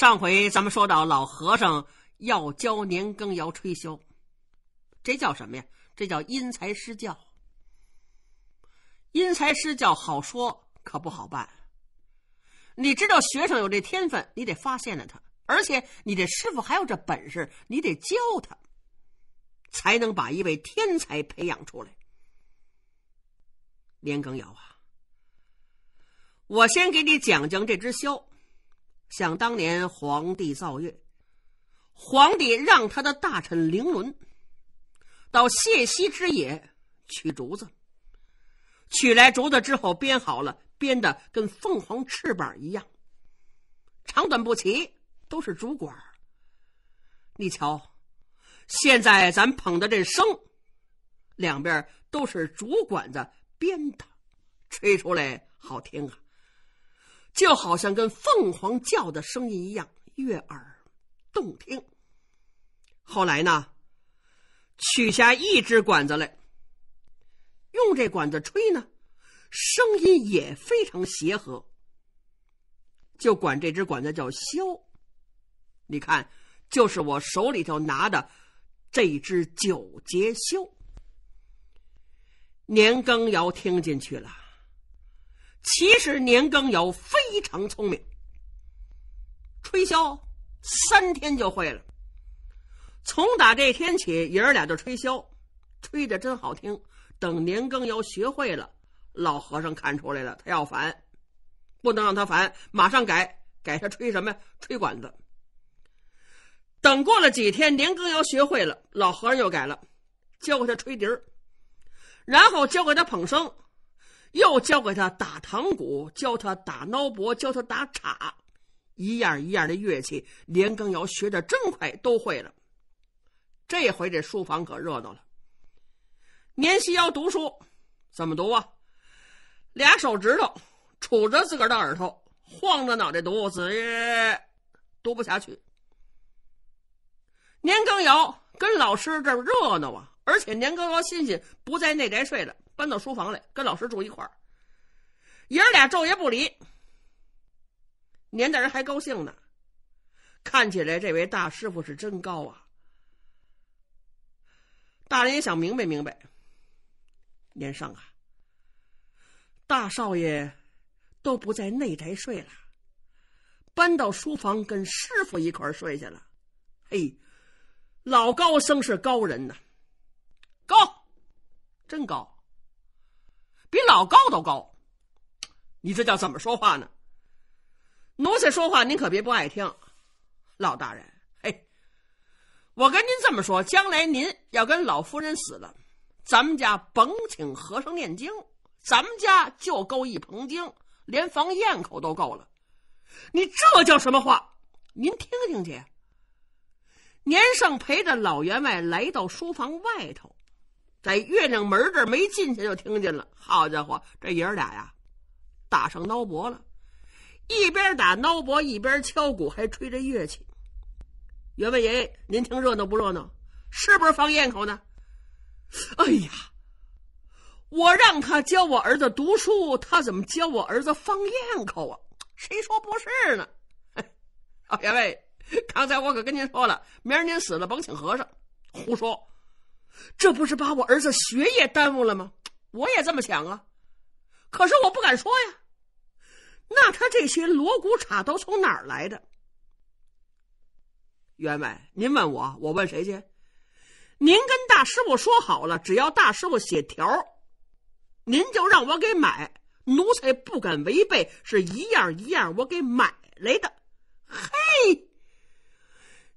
上回咱们说到老和尚要教年羹尧吹箫，这叫什么呀？这叫因材施教。因材施教好说，可不好办。你知道学生有这天分，你得发现了他，而且你这师傅还有这本事，你得教他，才能把一位天才培养出来。年羹尧啊，我先给你讲讲这只箫。想当年，皇帝造月，皇帝让他的大臣凌伦到谢溪之野取竹子。取来竹子之后，编好了，编的跟凤凰翅膀一样，长短不齐，都是竹管。你瞧，现在咱捧的这笙，两边都是竹管子编的，吹出来好听啊。就好像跟凤凰叫的声音一样悦耳动听。后来呢，取下一只管子来，用这管子吹呢，声音也非常协和。就管这只管子叫箫。你看，就是我手里头拿的这只九节箫。年羹尧听进去了。其实年羹尧非常聪明，吹箫三天就会了。从打这天起，爷儿俩就吹箫，吹的真好听。等年羹尧学会了，老和尚看出来了，他要烦，不能让他烦，马上改，改他吹什么？吹管子。等过了几天，年羹尧学会了，老和尚又改了，教给他吹笛儿，然后教给他捧笙，又教给他打堂鼓，教他打孬钹，教他打镲，一样一样的乐器。年羹尧学的真快，都会了。这回这书房可热闹了。年希瑶读书，怎么读啊？俩手指头杵着自个儿的耳朵，晃着脑袋读，子读不下去。年羹尧跟老师这热闹啊，而且年羹尧欣欣不在内宅睡了。搬到书房来跟老师住一块儿，爷儿俩昼夜不离。年大人还高兴呢，看起来这位大师傅是真高啊！大人也想明白明白，年上啊，大少爷都不在内宅睡了，搬到书房跟师傅一块儿睡去了。嘿，老高僧是高人呐，高，真高。比老高都高，你这叫怎么说话呢？奴才说话您可别不爱听，老大人，嘿。我跟您这么说，将来您要跟老夫人死了，咱们家甭请和尚念经，咱们家就够一棚经，连房咽口都够了。你这叫什么话？您听听去。年胜陪着老员外来到书房外头。在月亮门这儿没进去，就听见了。好家伙，这爷儿俩呀，打上孬脖了，一边打孬脖一边敲鼓，还吹着乐器。员外爷爷，您听热闹不热闹？是不是放焰口呢？哎呀，我让他教我儿子读书，他怎么教我儿子放焰口啊？谁说不是呢？啊，员外，刚才我可跟您说了，明儿您死了甭请和尚，胡说。这不是把我儿子学业耽误了吗？我也这么想啊，可是我不敢说呀。那他这些锣鼓镲都从哪儿来的？员外，您问我，我问谁去？您跟大师傅说好了，只要大师傅写条，您就让我给买。奴才不敢违背，是一样一样我给买来的。嘿，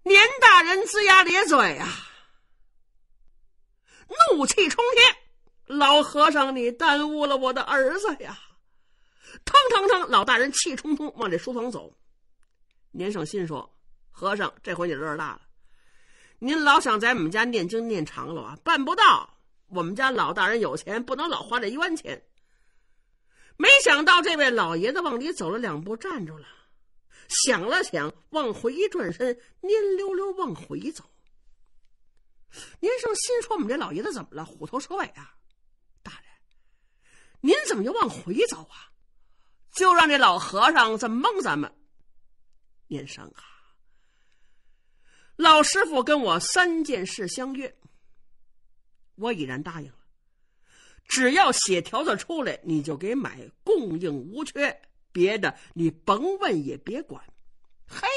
年大人龇牙咧嘴啊。怒气冲天，老和尚，你耽误了我的儿子呀！腾腾腾，老大人气冲冲往这书房走。年胜心说：“和尚，这回你乐大了。您老想在我们家念经念长了啊，办不到。我们家老大人有钱，不能老花这冤钱。”没想到这位老爷子往里走了两步，站住了，想了想，往回一转身，蔫溜溜往回走。不是心说：“我们这老爷子怎么了？虎头蛇尾啊！大人，您怎么又往回走啊？就让这老和尚在蒙咱们。”年生啊，老师傅跟我三件事相约，我已然答应了。只要写条子出来，你就给买，供应无缺，别的你甭问也别管。嘿，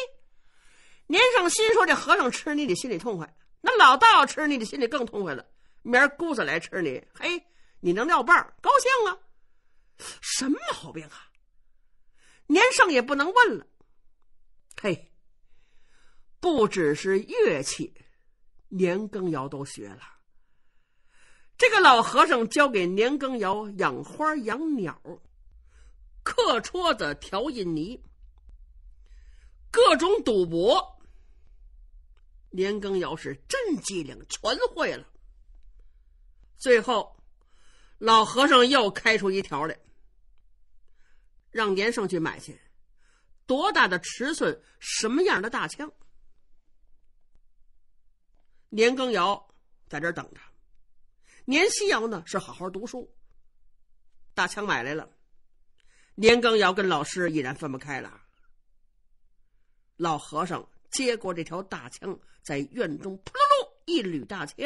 年生心说：“这和尚吃你得心里痛快。”那老道要吃你，你心里更痛快了。明儿姑子来吃你，嘿，你能料伴儿，高兴啊！什么毛病啊？年胜也不能问了。嘿，不只是乐器，年羹尧都学了。这个老和尚教给年羹尧养花、养鸟、刻戳子、调印泥，各种赌博。年羹尧是真机灵，全会了。最后，老和尚又开出一条来，让年胜去买去，多大的尺寸，什么样的大枪？年羹尧在这儿等着。年希尧呢，是好好读书。大枪买来了，年羹尧跟老师已然分不开了。老和尚。接过这条大枪，在院中扑噜噜一捋大枪，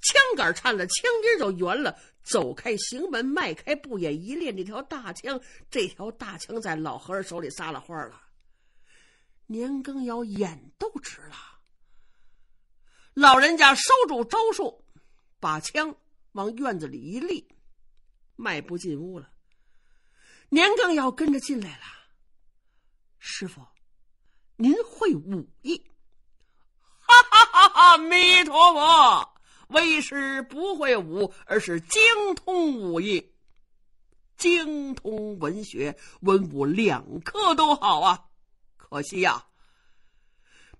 枪杆颤了，枪尖就圆了。走开，行门，迈开步也一练这条大枪。这条大枪在老和尚手里撒了欢儿了。年羹尧眼都直了。老人家收住招数，把枪往院子里一立，迈步进屋了。年羹尧跟着进来了，师傅。您会武艺，哈哈哈！阿弥陀佛，为师不会武，而是精通武艺，精通文学，文武两科都好啊。可惜呀，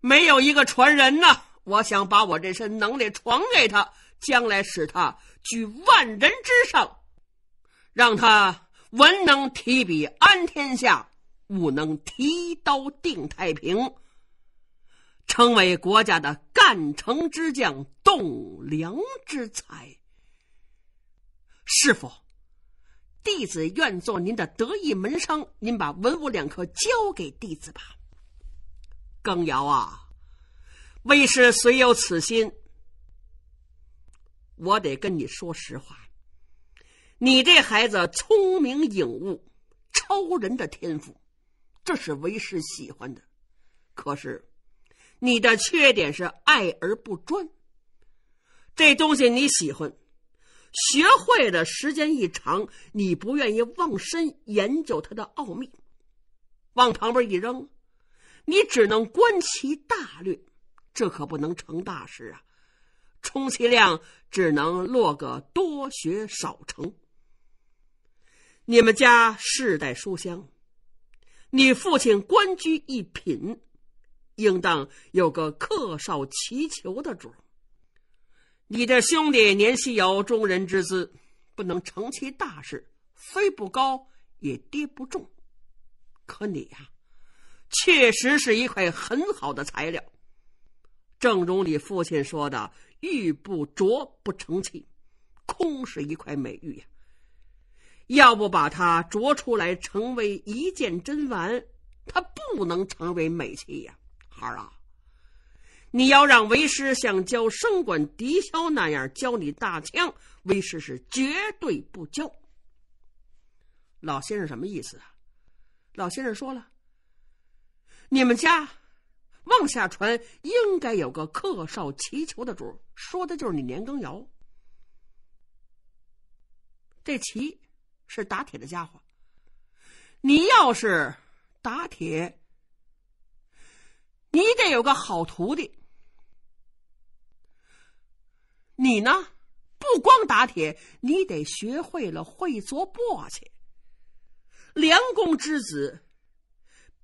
没有一个传人呐。我想把我这身能力传给他，将来使他居万人之上，让他文能提笔安天下。务能提刀定太平，成为国家的干城之将、栋梁之才。师傅，弟子愿做您的得意门生，您把文武两科交给弟子吧。更尧啊，为师虽有此心，我得跟你说实话，你这孩子聪明颖悟，超人的天赋。这是为师喜欢的，可是你的缺点是爱而不专。这东西你喜欢，学会的时间一长，你不愿意忘身研究它的奥秘，往旁边一扔，你只能观其大略，这可不能成大事啊！充其量只能落个多学少成。你们家世代书香。你父亲官居一品，应当有个客少祈求的主你的兄弟年细有中人之姿，不能成其大事，飞不高也跌不重。可你呀，确实是一块很好的材料，正如你父亲说的：“玉不琢不成器，空是一块美玉呀。”要不把它啄出来成为一件真玩，它不能成为美器呀，孩儿啊！你要让为师像教生管笛箫那样教你大枪，为师是绝对不教。老先生什么意思啊？老先生说了，你们家往下传应该有个客少祈求的主，说的就是你年羹尧。这棋。是打铁的家伙，你要是打铁，你得有个好徒弟。你呢，不光打铁，你得学会了会做簸箕。梁公之子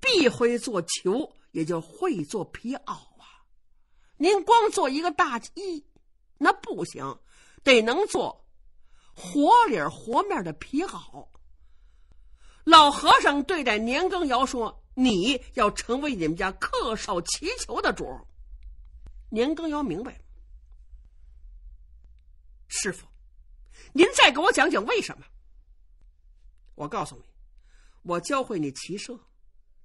必会做球，也就会做皮袄啊。您光做一个大衣，那不行，得能做。活里活面的皮好，老和尚对待年羹尧说：“你要成为你们家恪守祈求的主。”年羹尧明白，师傅，您再给我讲讲为什么？我告诉你，我教会你骑射，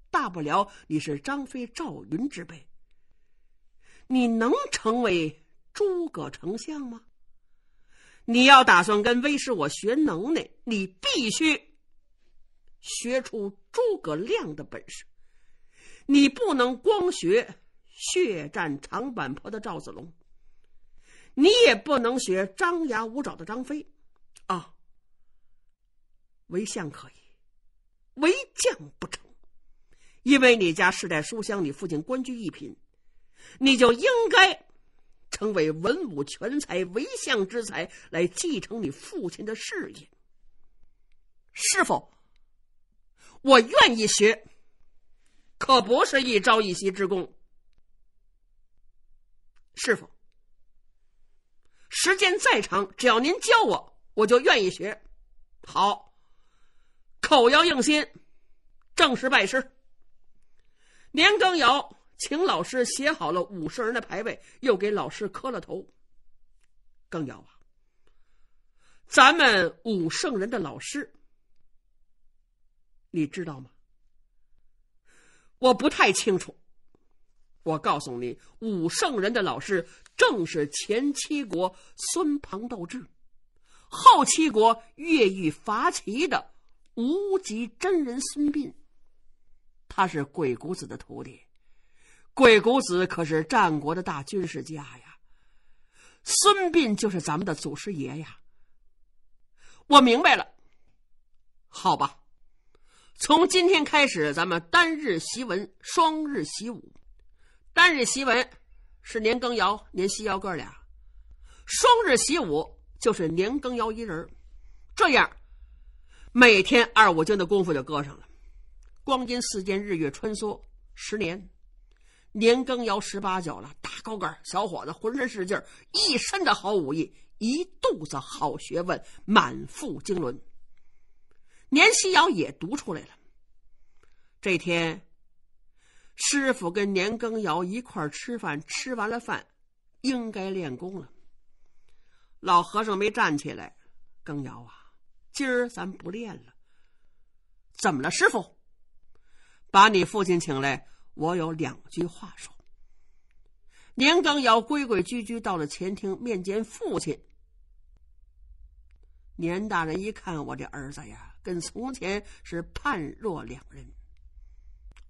大不了你是张飞赵云之辈，你能成为诸葛丞相吗？你要打算跟威师我学能耐，你必须学出诸葛亮的本事。你不能光学血战长坂坡的赵子龙，你也不能学张牙舞爪的张飞，啊，为相可以，为将不成，因为你家世代书香，你父亲官居一品，你就应该。成为文武全才、为相之才，来继承你父亲的事业。师傅，我愿意学，可不是一朝一夕之功。师傅，时间再长，只要您教我，我就愿意学。好，口要硬心，正式拜师。年羹尧。请老师写好了五圣人的牌位，又给老师磕了头。更要啊，咱们武圣人的老师，你知道吗？我不太清楚。我告诉你，武圣人的老师正是前七国孙庞斗智，后七国越狱伐齐的无极真人孙膑，他是鬼谷子的徒弟。鬼谷子可是战国的大军事家呀，孙膑就是咱们的祖师爷呀。我明白了，好吧，从今天开始，咱们单日习文，双日习武。单日习文是年羹尧、年西尧哥俩，双日习武就是年羹尧一人这样，每天二五经的功夫就搁上了，光阴似箭，日月穿梭，十年。年羹尧十八九了，大高个小伙子，浑身是劲儿，一身的好武艺，一肚子好学问，满腹经纶。年希尧也读出来了。这天，师傅跟年羹尧一块吃饭，吃完了饭，应该练功了。老和尚没站起来。羹尧啊，今儿咱不练了。怎么了，师傅？把你父亲请来。我有两句话说。年羹尧规规矩矩到了前厅，面见父亲。年大人一看我这儿子呀，跟从前是判若两人。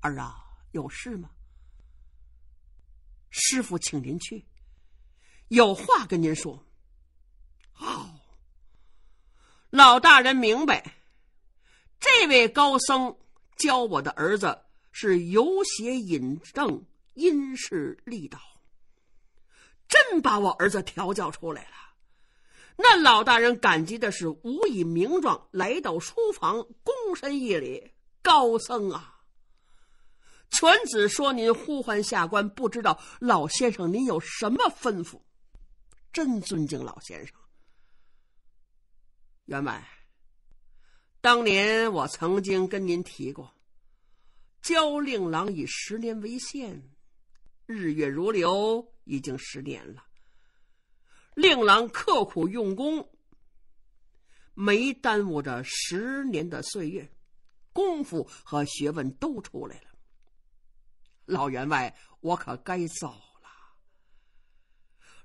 儿啊，有事吗？师傅，请您去，有话跟您说。好，老大人明白。这位高僧教我的儿子。是游学引正，因势利导，真把我儿子调教出来了。那老大人感激的是无以名状，来到书房，躬身一礼：“高僧啊，犬子说您呼唤下官，不知道老先生您有什么吩咐？真尊敬老先生。员外，当年我曾经跟您提过。”教令郎以十年为限，日月如流，已经十年了。令郎刻苦用功，没耽误这十年的岁月，功夫和学问都出来了。老员外，我可该走了。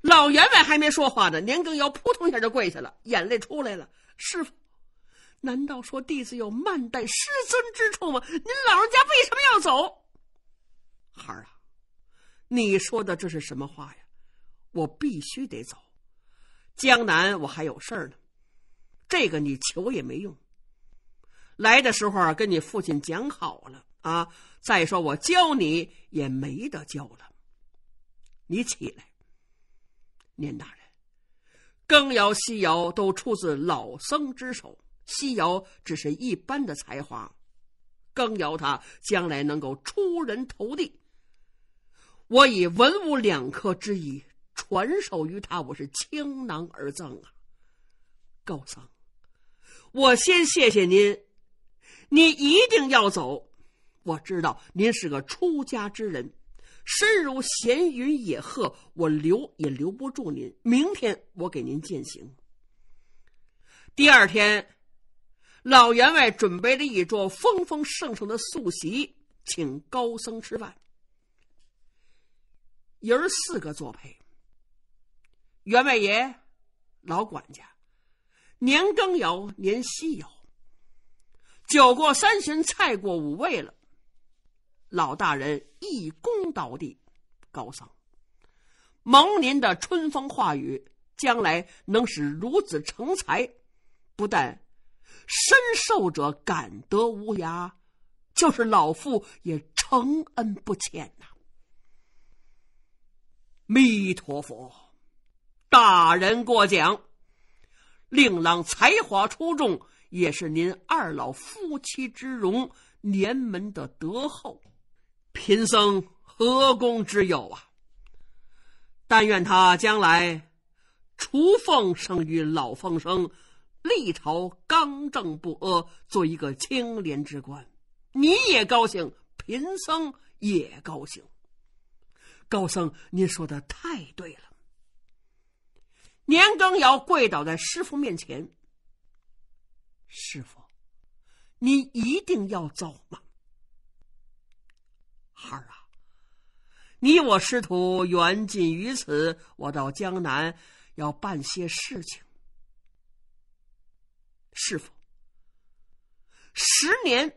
老员外还没说话呢，年羹尧扑通一下就跪下了，眼泪出来了，师傅。难道说弟子有慢待师尊之处吗？您老人家为什么要走？孩儿啊，你说的这是什么话呀？我必须得走，江南我还有事儿呢。这个你求也没用。来的时候跟你父亲讲好了啊。再说我教你也没得教了。你起来，年大人，更窑、西窑都出自老僧之手。西瑶只是一般的才华，更要他将来能够出人头地。我以文武两科之意传授于他，我是倾囊而赠啊，高僧，我先谢谢您。你一定要走，我知道您是个出家之人，身如闲云野鹤，我留也留不住您。明天我给您践行。第二天。老员外准备了一桌丰丰盛盛的素席，请高僧吃饭，爷儿四个作陪。员外爷，老管家，年羹尧，年希尧。酒过三巡，菜过五味了，老大人一躬倒地，高僧，蒙您的春风化雨，将来能使孺子成才，不但。深受者感德无涯，就是老夫也承恩不浅呐。弥陀佛，大人过奖，令郎才华出众，也是您二老夫妻之荣，年门的德厚。贫僧何功之有啊？但愿他将来雏凤生于老凤生。立朝刚正不阿，做一个清廉之官，你也高兴，贫僧也高兴。高僧，您说的太对了。年羹尧跪倒在师傅面前，师傅，你一定要走吗？孩儿啊，你我师徒缘尽于此，我到江南要办些事情。师傅，十年，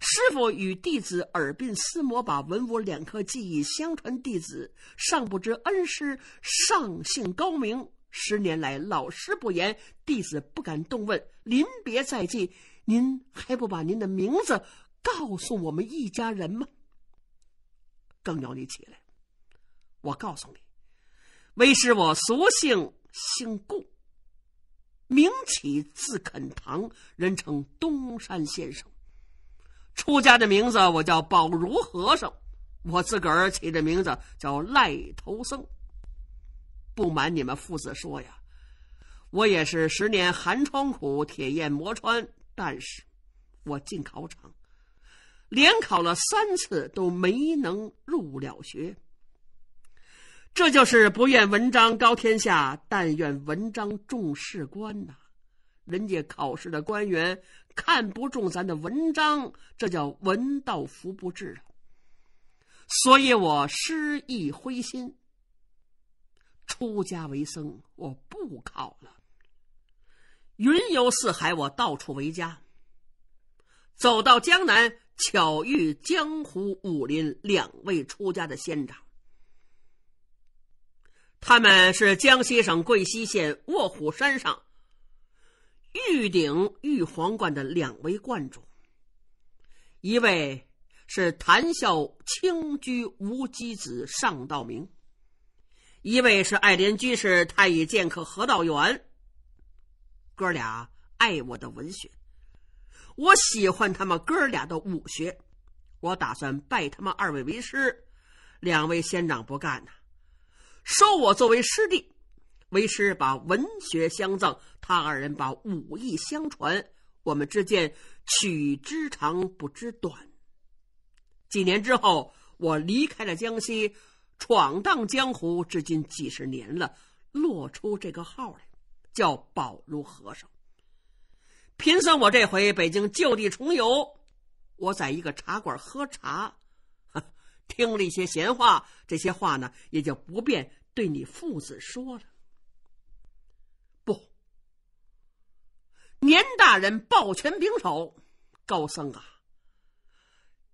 师傅与弟子耳鬓厮磨，把文武两科技艺相传。弟子尚不知恩师上姓高明。十年来，老师不言，弟子不敢动问。临别在即，您还不把您的名字告诉我们一家人吗？更要你起来，我告诉你，为师我俗姓姓顾。名起字肯堂，人称东山先生。出家的名字我叫宝如和尚，我自个儿起的名字叫赖头僧。不瞒你们父子说呀，我也是十年寒窗苦，铁砚磨穿。但是，我进考场，连考了三次都没能入了学。这就是不愿文章高天下，但愿文章重士官呐。人家考试的官员看不中咱的文章，这叫文道福不至啊。所以我失意灰心，出家为僧，我不考了。云游四海，我到处为家。走到江南，巧遇江湖武林两位出家的仙长。他们是江西省贵溪县卧虎山上玉鼎玉皇冠的两位观主，一位是谈笑清居无机子尚道明，一位是爱莲居士太乙剑客何道元。哥俩爱我的文学，我喜欢他们哥俩的武学，我打算拜他们二位为师，两位仙长不干呐。收我作为师弟，为师把文学相赠，他二人把武艺相传，我们之间取之长，不知短。几年之后，我离开了江西，闯荡江湖，至今几十年了，落出这个号来，叫宝如和尚。贫僧我这回北京旧地重游，我在一个茶馆喝茶。听了一些闲话，这些话呢也就不便对你父子说了。不，年大人抱拳拱手，高僧啊，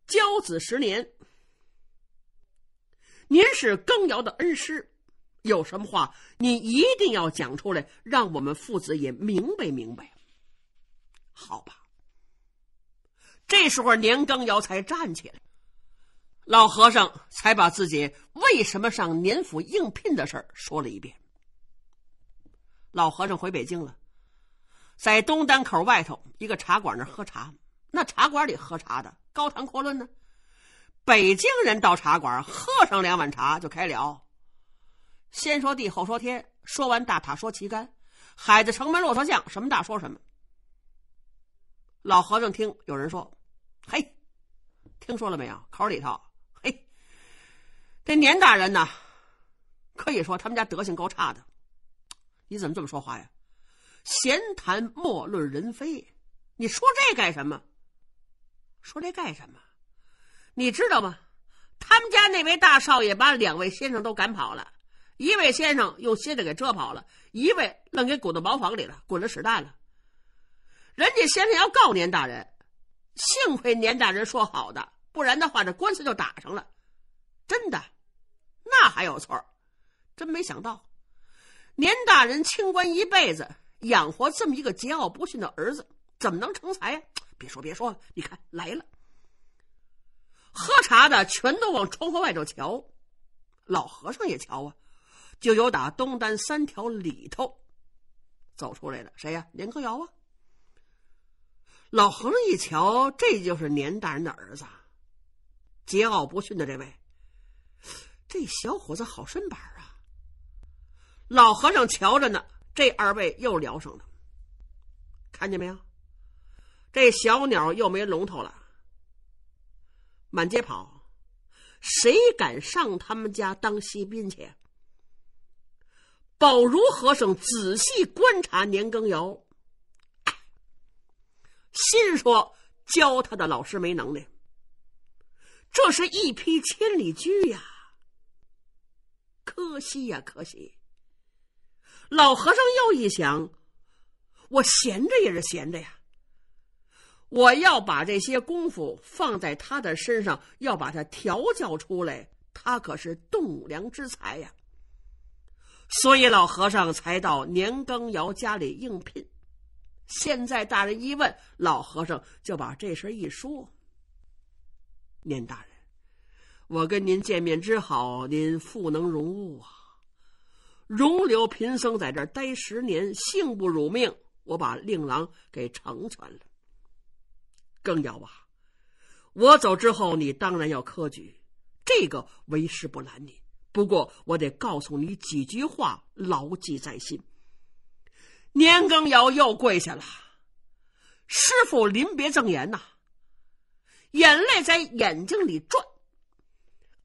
教子十年，您是更尧的恩师，有什么话你一定要讲出来，让我们父子也明白明白。好吧。这时候，年羹尧才站起来。老和尚才把自己为什么上年府应聘的事儿说了一遍。老和尚回北京了，在东单口外头一个茶馆那喝茶。那茶馆里喝茶的高谈阔论呢？北京人到茶馆喝上两碗茶就开了，先说地后说天，说完大塔说旗杆，海子城门骆驼巷，什么大说什么。老和尚听有人说：“嘿，听说了没有？口里头。”这年大人呐，可以说他们家德行够差的。你怎么这么说话呀？闲谈莫论人非，你说这干什么？说这干什么？你知道吗？他们家那位大少爷把两位先生都赶跑了，一位先生用鞋子给遮跑了一位，愣给滚到茅房里了，滚了屎蛋了。人家先生要告年大人，幸亏年大人说好的，不然的话这官司就打上了。真的，那还有错真没想到，年大人清官一辈子，养活这么一个桀骜不驯的儿子，怎么能成才？呀、别说别说，你看来了，喝茶的全都往窗户外头瞧，老和尚也瞧啊，就有打东单三条里头走出来的，谁呀？年羹尧啊！老和尚一瞧，这就是年大人的儿子，桀骜不驯的这位。这小伙子好身板啊！老和尚瞧着呢，这二位又聊上了。看见没有？这小鸟又没龙头了，满街跑，谁敢上他们家当西宾去？宝如和尚仔细观察年羹尧，心说教他的老师没能耐，这是一匹千里驹呀！可惜呀，可惜。老和尚又一想，我闲着也是闲着呀。我要把这些功夫放在他的身上，要把他调教出来，他可是栋梁之才呀。所以老和尚才到年羹尧家里应聘。现在大人一问，老和尚就把这事一说。年大人。我跟您见面之好，您父能容物啊，容留贫僧在这儿待十年，幸不辱命，我把令郎给成全了。更要啊，我走之后，你当然要科举，这个为师不拦你。不过我得告诉你几句话，牢记在心。年羹尧又跪下了，师傅临别赠言呐，眼泪在眼睛里转。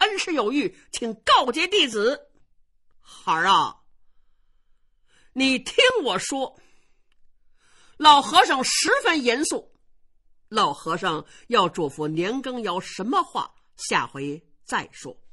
真是有欲，请告诫弟子，孩儿啊，你听我说。老和尚十分严肃，老和尚要嘱咐年羹尧什么话，下回再说。